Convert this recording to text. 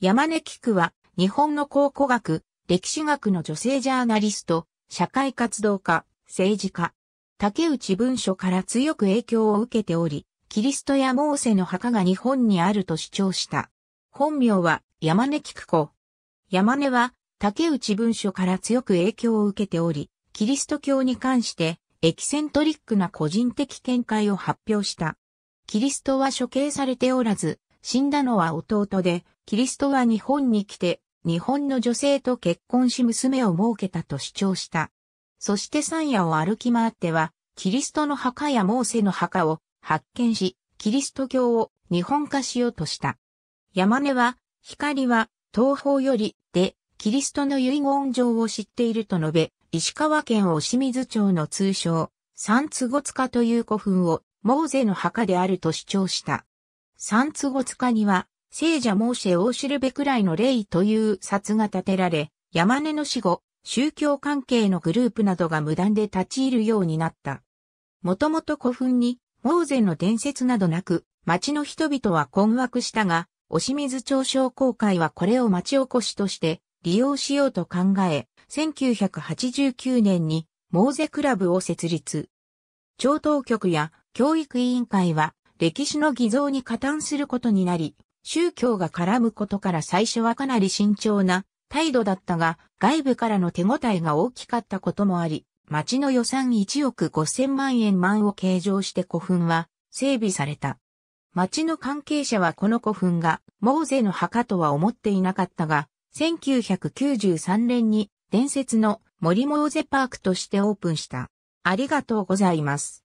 山根菊は、日本の考古学、歴史学の女性ジャーナリスト、社会活動家、政治家。竹内文書から強く影響を受けており、キリストやモーセの墓が日本にあると主張した。本名は山根菊子。山根は竹内文書から強く影響を受けており、キリスト教に関してエキセントリックな個人的見解を発表した。キリストは処刑されておらず、死んだのは弟で、キリストは日本に来て、日本の女性と結婚し娘を設けたと主張した。そして山野を歩き回っては、キリストの墓やモーセの墓を発見し、キリスト教を日本化しようとした。山根は、光は東方よりで、キリストの遺言状を知っていると述べ、石川県を清水町の通称、三つ塚という古墳を、モーゼの墓であると主張した。三坪塚には、聖者申し大しるべくらいの霊という札が建てられ、山根の死後、宗教関係のグループなどが無断で立ち入るようになった。もともと古墳に、モーゼの伝説などなく、町の人々は困惑したが、お清水町商工会はこれを町おこしとして利用しようと考え、1989年にモーゼクラブを設立。町当局や教育委員会は歴史の偽造に加担することになり、宗教が絡むことから最初はかなり慎重な態度だったが、外部からの手応えが大きかったこともあり、町の予算1億5000万円満を計上して古墳は整備された。町の関係者はこの古墳がモーゼの墓とは思っていなかったが、1993年に伝説の森モーゼパークとしてオープンした。ありがとうございます。